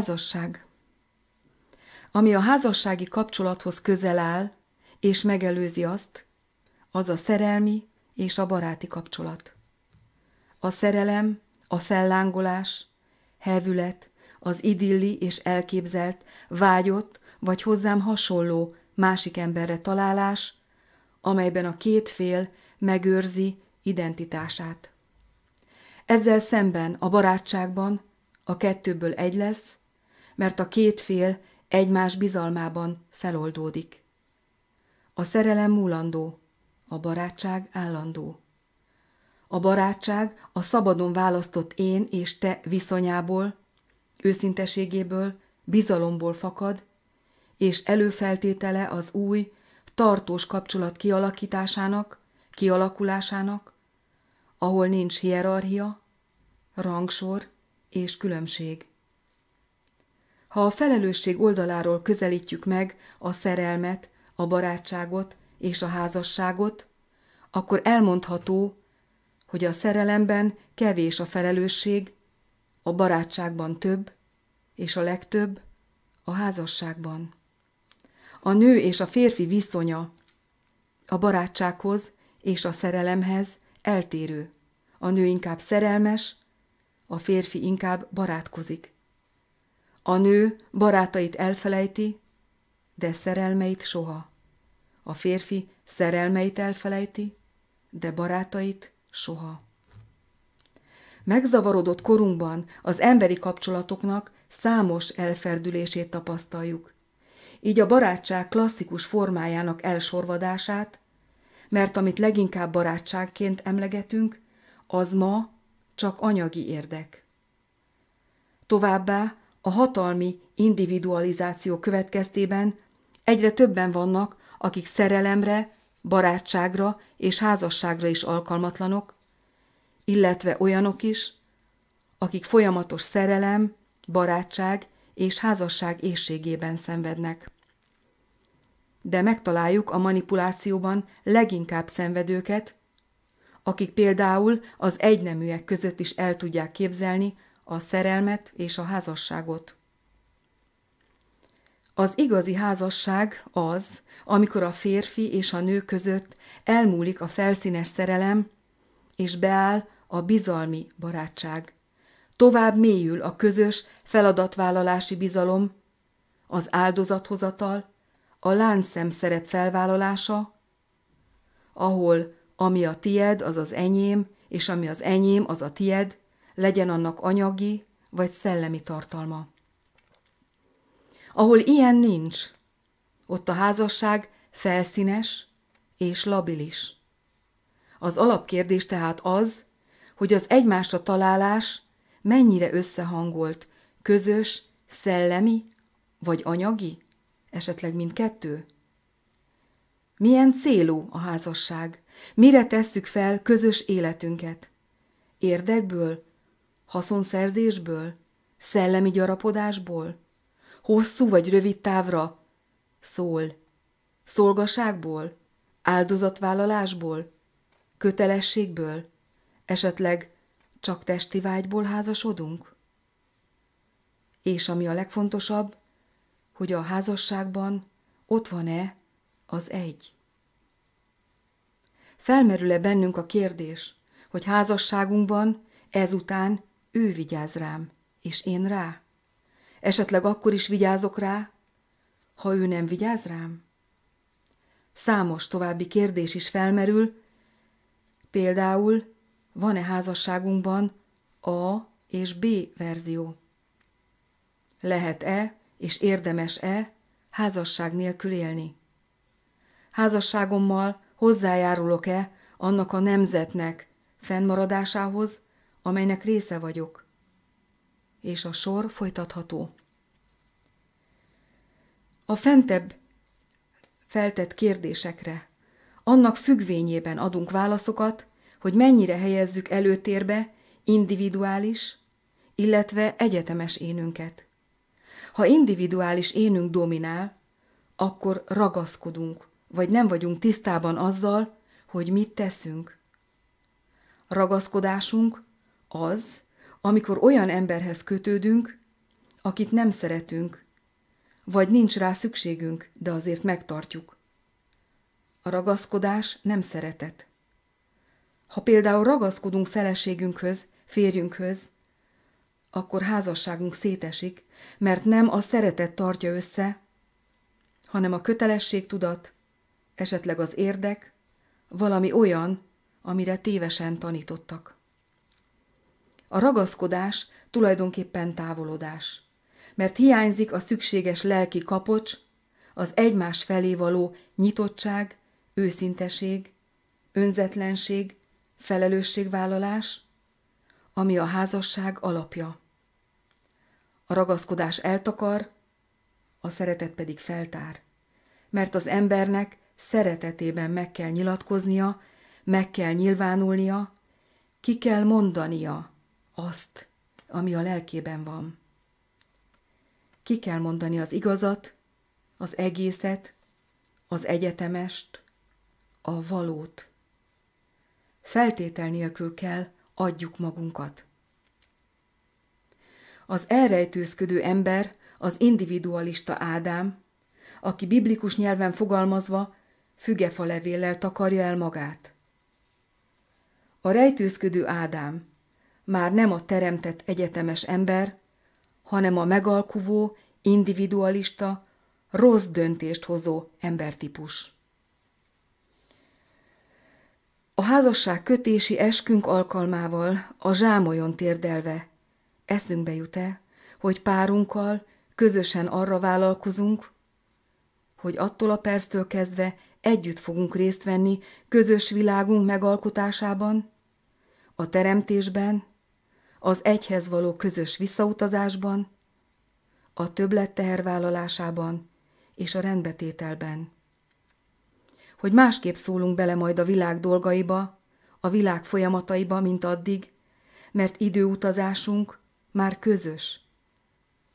Házasság Ami a házassági kapcsolathoz közel áll, és megelőzi azt, az a szerelmi és a baráti kapcsolat. A szerelem, a fellángolás, hevület, az idilli és elképzelt, vágyott vagy hozzám hasonló másik emberre találás, amelyben a két fél megőrzi identitását. Ezzel szemben a barátságban a kettőből egy lesz, mert a két fél egymás bizalmában feloldódik. A szerelem múlandó, a barátság állandó. A barátság a szabadon választott én és te viszonyából, őszinteségéből, bizalomból fakad, és előfeltétele az új, tartós kapcsolat kialakításának, kialakulásának, ahol nincs hierarchia, rangsor és különbség. Ha a felelősség oldaláról közelítjük meg a szerelmet, a barátságot és a házasságot, akkor elmondható, hogy a szerelemben kevés a felelősség, a barátságban több, és a legtöbb a házasságban. A nő és a férfi viszonya a barátsághoz és a szerelemhez eltérő. A nő inkább szerelmes, a férfi inkább barátkozik. A nő barátait elfelejti, de szerelmeit soha. A férfi szerelmeit elfelejti, de barátait soha. Megzavarodott korunkban az emberi kapcsolatoknak számos elferdülését tapasztaljuk. Így a barátság klasszikus formájának elsorvadását, mert amit leginkább barátságként emlegetünk, az ma csak anyagi érdek. Továbbá a hatalmi individualizáció következtében egyre többen vannak, akik szerelemre, barátságra és házasságra is alkalmatlanok, illetve olyanok is, akik folyamatos szerelem, barátság és házasság ésségében szenvednek. De megtaláljuk a manipulációban leginkább szenvedőket, akik például az egyneműek között is el tudják képzelni, a szerelmet és a házasságot. Az igazi házasság az, amikor a férfi és a nő között elmúlik a felszínes szerelem, és beáll a bizalmi barátság. Tovább mélyül a közös feladatvállalási bizalom, az áldozathozatal, a láncszem szerep felvállalása, ahol ami a tied, az az enyém, és ami az enyém, az a tied, legyen annak anyagi vagy szellemi tartalma. Ahol ilyen nincs, ott a házasság felszínes és labilis. Az alapkérdés tehát az, hogy az egymásra találás mennyire összehangolt, közös, szellemi vagy anyagi, esetleg mindkettő? Milyen célú a házasság? Mire tesszük fel közös életünket? Érdekből haszonszerzésből, szellemi gyarapodásból, hosszú vagy rövid távra, szól, szolgaságból, áldozatvállalásból, kötelességből, esetleg csak testi vágyból házasodunk? És ami a legfontosabb, hogy a házasságban ott van-e az egy. Felmerül-e bennünk a kérdés, hogy házasságunkban ezután ő vigyáz rám, és én rá. Esetleg akkor is vigyázok rá, ha ő nem vigyáz rám? Számos további kérdés is felmerül, például van-e házasságunkban A és B verzió? Lehet-e és érdemes-e házasság nélkül élni? Házasságommal hozzájárulok-e annak a nemzetnek fennmaradásához, amelynek része vagyok. És a sor folytatható. A fentebb feltett kérdésekre, annak függvényében adunk válaszokat, hogy mennyire helyezzük előtérbe individuális, illetve egyetemes énünket. Ha individuális énünk dominál, akkor ragaszkodunk, vagy nem vagyunk tisztában azzal, hogy mit teszünk. Ragaszkodásunk az, amikor olyan emberhez kötődünk, akit nem szeretünk, vagy nincs rá szükségünk, de azért megtartjuk. A ragaszkodás nem szeretet. Ha például ragaszkodunk feleségünkhöz, férjünkhöz, akkor házasságunk szétesik, mert nem a szeretet tartja össze, hanem a kötelességtudat, esetleg az érdek, valami olyan, amire tévesen tanítottak. A ragaszkodás tulajdonképpen távolodás, mert hiányzik a szükséges lelki kapocs, az egymás felé való nyitottság, őszinteség, önzetlenség, felelősségvállalás, ami a házasság alapja. A ragaszkodás eltakar, a szeretet pedig feltár, mert az embernek szeretetében meg kell nyilatkoznia, meg kell nyilvánulnia, ki kell mondania, azt, ami a lelkében van. Ki kell mondani az igazat, az egészet, az egyetemest, a valót. Feltétel nélkül kell adjuk magunkat. Az elrejtőzködő ember az individualista Ádám, aki biblikus nyelven fogalmazva fügefa levéllel takarja el magát. A rejtőzködő Ádám már nem a teremtett egyetemes ember, hanem a megalkuvó, individualista, rossz döntést hozó embertípus. A házasság kötési eskünk alkalmával a zsámolyon térdelve eszünkbe jut-e, hogy párunkkal közösen arra vállalkozunk, hogy attól a perctől kezdve együtt fogunk részt venni közös világunk megalkotásában, a teremtésben, az egyhez való közös visszautazásban, a többlet tehervállalásában és a rendbetételben. Hogy másképp szólunk bele majd a világ dolgaiba, a világ folyamataiba, mint addig, mert időutazásunk már közös,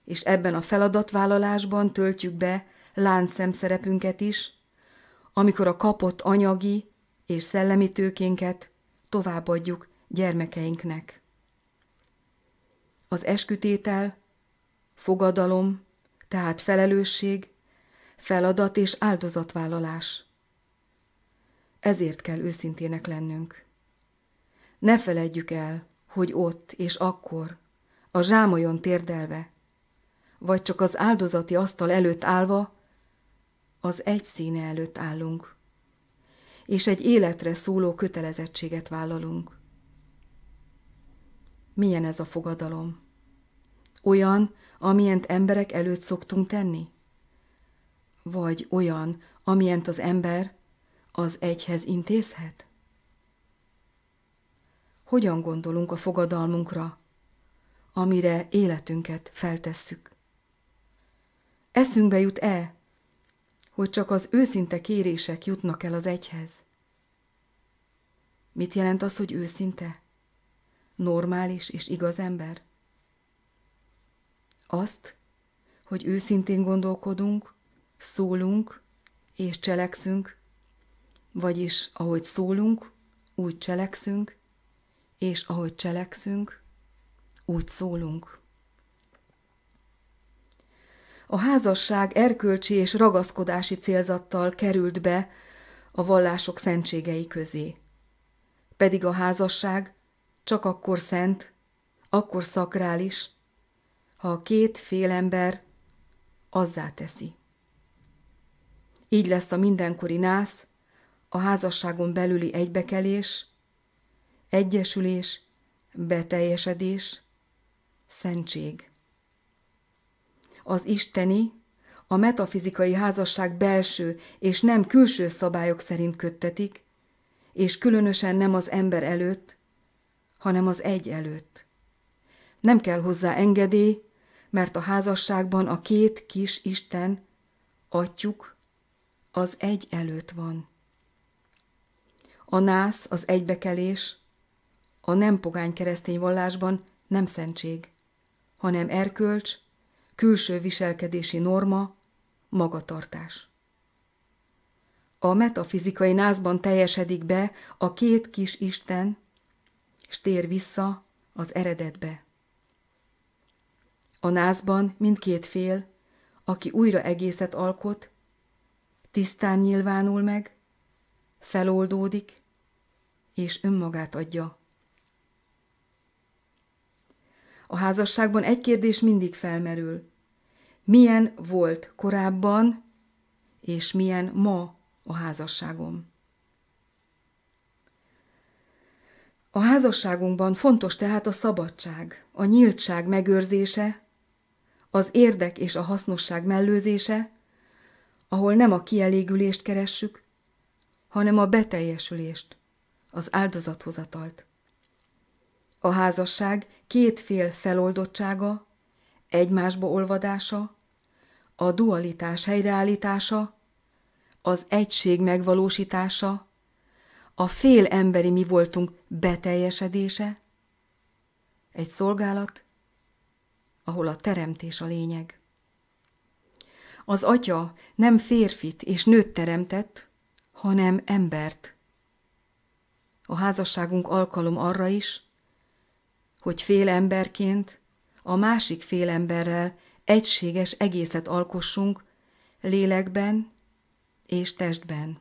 és ebben a feladatvállalásban töltjük be láncszem szerepünket is, amikor a kapott anyagi és szellemi tőkénket továbbadjuk gyermekeinknek. Az eskütétel, fogadalom, tehát felelősség, feladat és áldozatvállalás. Ezért kell őszintének lennünk. Ne feledjük el, hogy ott és akkor, a zsámolyon térdelve, vagy csak az áldozati asztal előtt állva, az egy színe előtt állunk, és egy életre szóló kötelezettséget vállalunk. Milyen ez a fogadalom? Olyan, amilyent emberek előtt szoktunk tenni? Vagy olyan, amilyent az ember az egyhez intézhet? Hogyan gondolunk a fogadalmunkra, amire életünket feltesszük? Eszünkbe jut-e, hogy csak az őszinte kérések jutnak el az egyhez? Mit jelent az, hogy őszinte? Normális és igaz ember? Azt, hogy őszintén gondolkodunk, szólunk és cselekszünk, vagyis ahogy szólunk, úgy cselekszünk, és ahogy cselekszünk, úgy szólunk. A házasság erkölcsi és ragaszkodási célzattal került be a vallások szentségei közé. Pedig a házasság csak akkor szent, akkor szakrális, ha a két félember azzá teszi. Így lesz a mindenkori nász, a házasságon belüli egybekelés, egyesülés, beteljesedés, szentség. Az isteni, a metafizikai házasság belső és nem külső szabályok szerint köttetik, és különösen nem az ember előtt, hanem az egy előtt. Nem kell hozzá engedély, mert a házasságban a két kis Isten, atyuk, az egy előtt van. A nász, az egybekelés, a nem pogány keresztény vallásban nem szentség, hanem erkölcs, külső viselkedési norma, magatartás. A metafizikai názban teljesedik be a két kis Isten, s tér vissza az eredetbe. A nászban mindkét fél, aki újra egészet alkot, tisztán nyilvánul meg, feloldódik, és önmagát adja. A házasságban egy kérdés mindig felmerül. Milyen volt korábban, és milyen ma a házasságom? A házasságunkban fontos tehát a szabadság, a nyíltság megőrzése, az érdek és a hasznosság mellőzése, ahol nem a kielégülést keressük, hanem a beteljesülést, az áldozathozatalt. A házasság két fél feloldottsága, egymásba olvadása, a dualitás helyreállítása, az egység megvalósítása, a fél emberi mi voltunk beteljesedése, egy szolgálat ahol a teremtés a lényeg. Az atya nem férfit és nőt teremtett, hanem embert. A házasságunk alkalom arra is, hogy fél emberként a másik fél emberrel egységes egészet alkossunk lélekben és testben.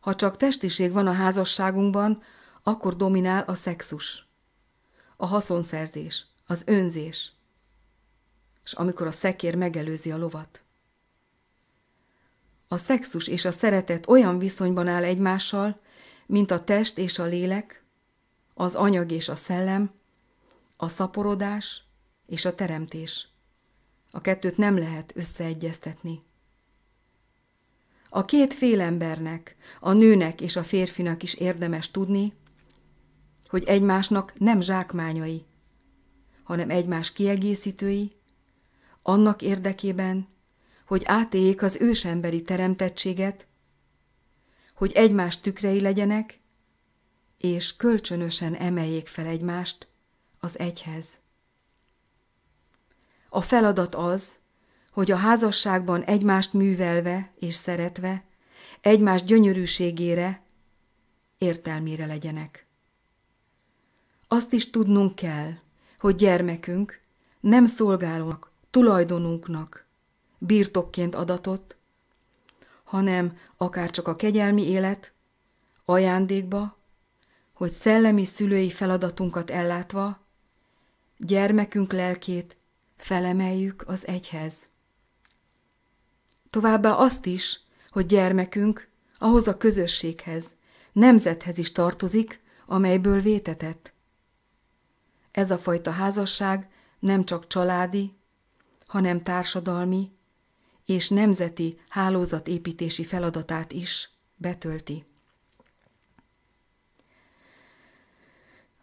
Ha csak testiség van a házasságunkban, akkor dominál a szexus, a haszonszerzés, az önzés, és amikor a szekér megelőzi a lovat. A szexus és a szeretet olyan viszonyban áll egymással, mint a test és a lélek, az anyag és a szellem, a szaporodás és a teremtés. A kettőt nem lehet összeegyeztetni. A két félembernek, a nőnek és a férfinak is érdemes tudni, hogy egymásnak nem zsákmányai, hanem egymás kiegészítői, annak érdekében, hogy átéljék az ősemberi teremtettséget, hogy egymás tükrei legyenek, és kölcsönösen emeljék fel egymást az egyhez. A feladat az, hogy a házasságban egymást művelve és szeretve, egymás gyönyörűségére, értelmére legyenek. Azt is tudnunk kell, hogy gyermekünk nem szolgálónak, tulajdonunknak, birtokként adatott, hanem akár csak a kegyelmi élet ajándékba, hogy szellemi szülői feladatunkat ellátva, gyermekünk lelkét felemeljük az egyhez. Továbbá azt is, hogy gyermekünk ahhoz a közösséghez, nemzethez is tartozik, amelyből vétetett. Ez a fajta házasság nem csak családi, hanem társadalmi és nemzeti hálózatépítési feladatát is betölti.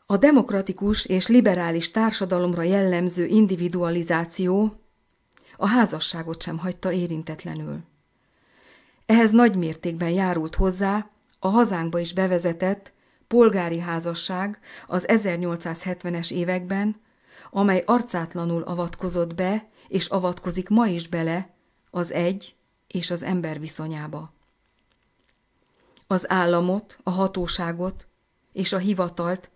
A demokratikus és liberális társadalomra jellemző individualizáció a házasságot sem hagyta érintetlenül. Ehhez nagy mértékben járult hozzá a hazánkba is bevezetett polgári házasság az 1870-es években, amely arcátlanul avatkozott be, és avatkozik ma is bele az egy és az ember viszonyába. Az államot, a hatóságot és a hivatalt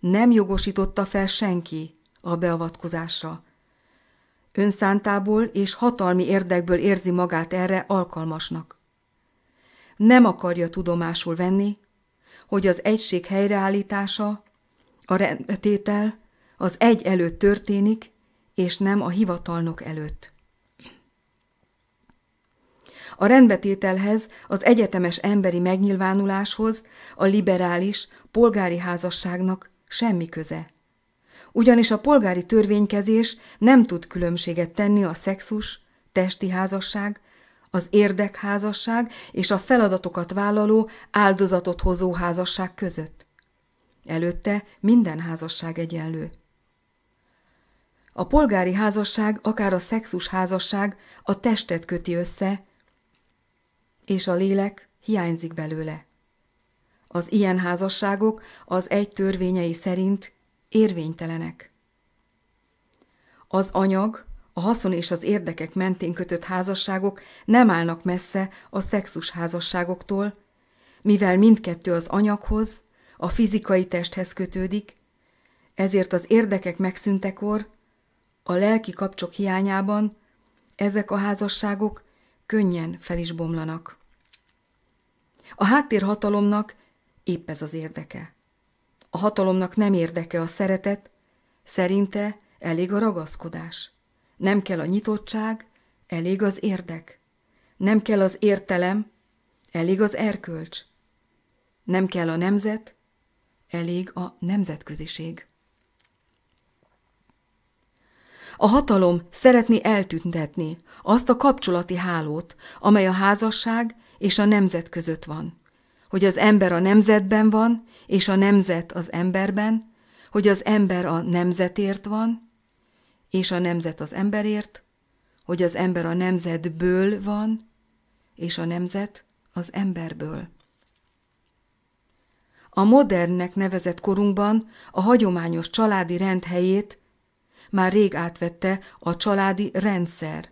nem jogosította fel senki a beavatkozásra. Önszántából és hatalmi érdekből érzi magát erre alkalmasnak. Nem akarja tudomásul venni, hogy az egység helyreállítása, a rendbetétel az egy előtt történik, és nem a hivatalnok előtt. A rendbetételhez, az egyetemes emberi megnyilvánuláshoz, a liberális, polgári házasságnak semmi köze. Ugyanis a polgári törvénykezés nem tud különbséget tenni a szexus, testi házasság az érdekházasság és a feladatokat vállaló, áldozatot hozó házasság között. Előtte minden házasság egyenlő. A polgári házasság, akár a szexus házasság a testet köti össze, és a lélek hiányzik belőle. Az ilyen házasságok az egy törvényei szerint érvénytelenek. Az anyag, a haszon és az érdekek mentén kötött házasságok nem állnak messze a szexus házasságoktól, mivel mindkettő az anyaghoz, a fizikai testhez kötődik, ezért az érdekek megszüntekor, a lelki kapcsok hiányában ezek a házasságok könnyen fel is bomlanak. A háttérhatalomnak épp ez az érdeke. A hatalomnak nem érdeke a szeretet, szerinte elég a ragaszkodás. Nem kell a nyitottság, elég az érdek. Nem kell az értelem, elég az erkölcs. Nem kell a nemzet, elég a nemzetköziség. A hatalom szeretni eltüntetni azt a kapcsolati hálót, amely a házasság és a nemzet között van. Hogy az ember a nemzetben van, és a nemzet az emberben, hogy az ember a nemzetért van, és a nemzet az emberért, hogy az ember a nemzetből van, és a nemzet az emberből. A modernnek nevezett korunkban a hagyományos családi rend helyét már rég átvette a családi rendszer,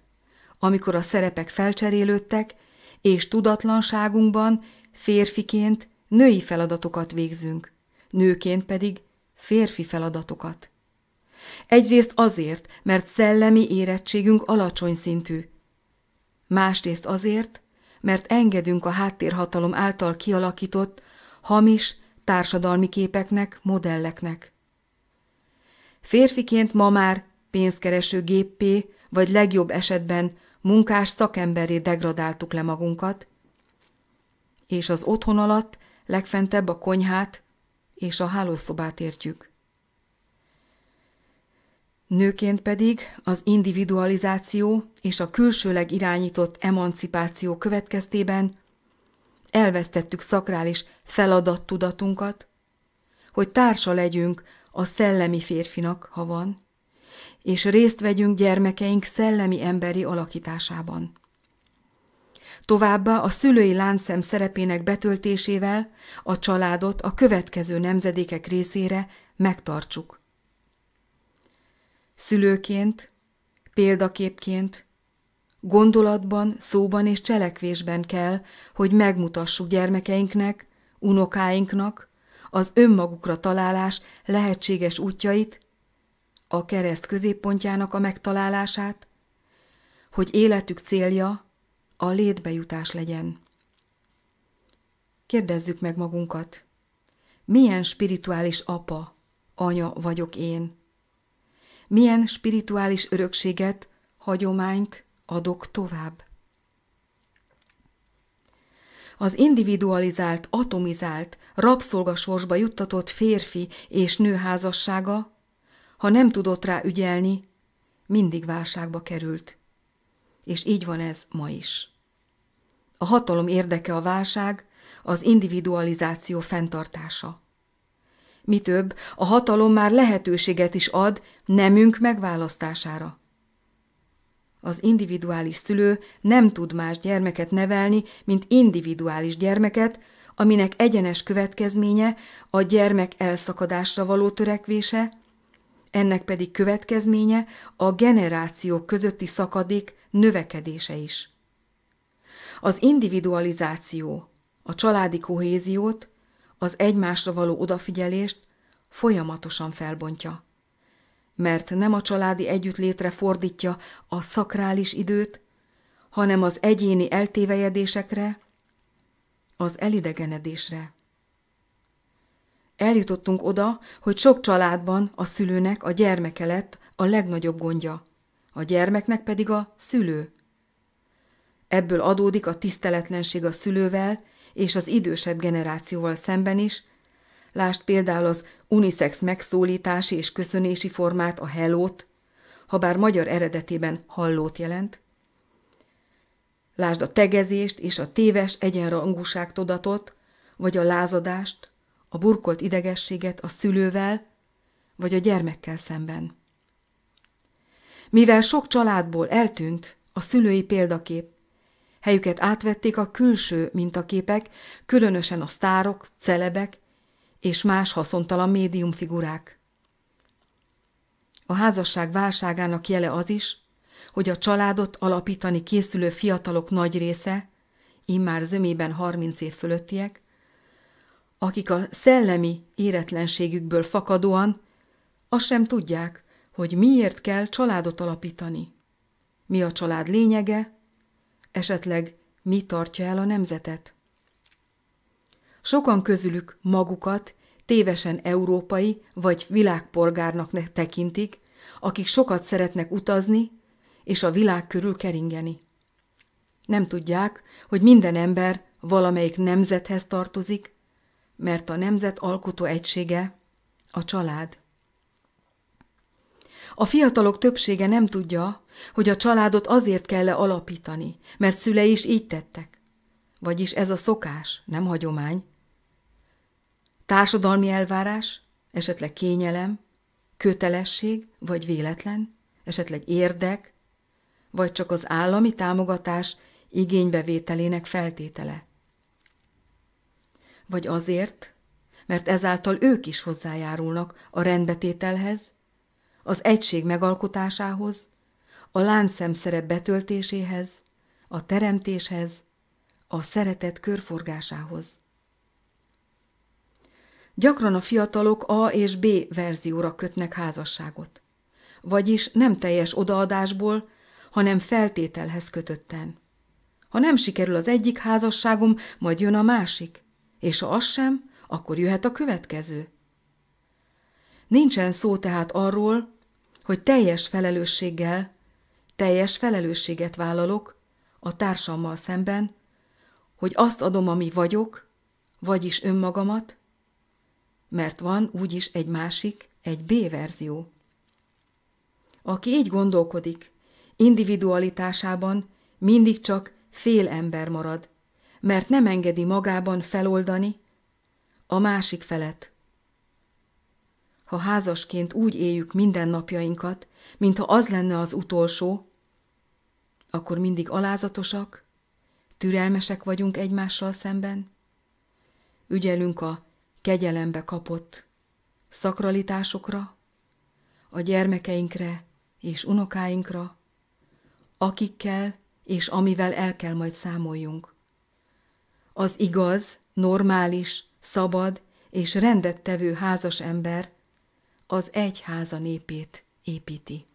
amikor a szerepek felcserélődtek, és tudatlanságunkban férfiként női feladatokat végzünk, nőként pedig férfi feladatokat. Egyrészt azért, mert szellemi érettségünk alacsony szintű. Másrészt azért, mert engedünk a háttérhatalom által kialakított, hamis, társadalmi képeknek, modelleknek. Férfiként ma már pénzkereső géppé, vagy legjobb esetben munkás szakemberé degradáltuk le magunkat, és az otthon alatt legfentebb a konyhát és a hálószobát értjük. Nőként pedig az individualizáció és a külsőleg irányított emancipáció következtében elvesztettük szakrális feladattudatunkat, hogy társa legyünk a szellemi férfinak, ha van, és részt vegyünk gyermekeink szellemi emberi alakításában. Továbbá a szülői láncszem szerepének betöltésével a családot a következő nemzedékek részére megtartsuk – Szülőként, példaképként, gondolatban, szóban és cselekvésben kell, hogy megmutassuk gyermekeinknek, unokáinknak az önmagukra találás lehetséges útjait, a kereszt középpontjának a megtalálását, hogy életük célja a létbejutás legyen. Kérdezzük meg magunkat, milyen spirituális apa, anya vagyok én? milyen spirituális örökséget, hagyományt adok tovább. Az individualizált, atomizált, rabszolgasorsba juttatott férfi és nő házassága, ha nem tudott rá ügyelni, mindig válságba került. És így van ez ma is. A hatalom érdeke a válság, az individualizáció fenntartása. Mi több, a hatalom már lehetőséget is ad nemünk megválasztására. Az individuális szülő nem tud más gyermeket nevelni, mint individuális gyermeket, aminek egyenes következménye a gyermek elszakadásra való törekvése, ennek pedig következménye a generációk közötti szakadék növekedése is. Az individualizáció a családi kohéziót, az egymásra való odafigyelést folyamatosan felbontja. Mert nem a családi együttlétre fordítja a szakrális időt, hanem az egyéni eltévejedésekre, az elidegenedésre. Eljutottunk oda, hogy sok családban a szülőnek a gyermeke lett a legnagyobb gondja, a gyermeknek pedig a szülő. Ebből adódik a tiszteletlenség a szülővel és az idősebb generációval szemben is, lást például az unisex megszólítási és köszönési formát, a hellót, ha bár magyar eredetében hallót jelent, lásd a tegezést és a téves egyenrangúság tudatot, vagy a lázadást, a burkolt idegességet a szülővel, vagy a gyermekkel szemben. Mivel sok családból eltűnt a szülői példakép, Helyüket átvették a külső mintaképek, különösen a sztárok, celebek és más haszontalan médiumfigurák. A házasság válságának jele az is, hogy a családot alapítani készülő fiatalok nagy része, immár zömében 30 év fölöttiek, akik a szellemi éretlenségükből fakadóan azt sem tudják, hogy miért kell családot alapítani. Mi a család lényege, Esetleg mi tartja el a nemzetet? Sokan közülük magukat tévesen európai vagy világpolgárnak tekintik, akik sokat szeretnek utazni és a világ körül keringeni. Nem tudják, hogy minden ember valamelyik nemzethez tartozik, mert a nemzet alkotó egysége a család. A fiatalok többsége nem tudja, hogy a családot azért kell -e alapítani, mert szülei is így tettek. Vagyis ez a szokás, nem hagyomány. Társadalmi elvárás, esetleg kényelem, kötelesség vagy véletlen, esetleg érdek, vagy csak az állami támogatás igénybevételének feltétele. Vagy azért, mert ezáltal ők is hozzájárulnak a rendbetételhez, az egység megalkotásához, a szerep betöltéséhez, a teremtéshez, a szeretet körforgásához. Gyakran a fiatalok A és B verzióra kötnek házasságot, vagyis nem teljes odaadásból, hanem feltételhez kötötten. Ha nem sikerül az egyik házasságom, majd jön a másik, és ha az sem, akkor jöhet a következő. Nincsen szó tehát arról, hogy teljes felelősséggel teljes felelősséget vállalok a társammal szemben, hogy azt adom, ami vagyok, vagyis önmagamat, mert van úgyis egy másik, egy B verzió. Aki így gondolkodik, individualitásában mindig csak fél ember marad, mert nem engedi magában feloldani a másik felet, ha házasként úgy éljük minden napjainkat, mintha az lenne az utolsó, akkor mindig alázatosak, türelmesek vagyunk egymással szemben, ügyelünk a kegyelembe kapott szakralitásokra, a gyermekeinkre és unokáinkra, akikkel és amivel el kell majd számoljunk. Az igaz, normális, szabad és rendettevő házas ember az egyháza népét építi.